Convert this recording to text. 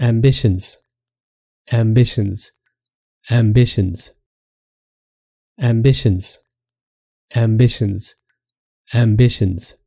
ambitions, ambitions, ambitions, ambitions, ambitions, ambitions.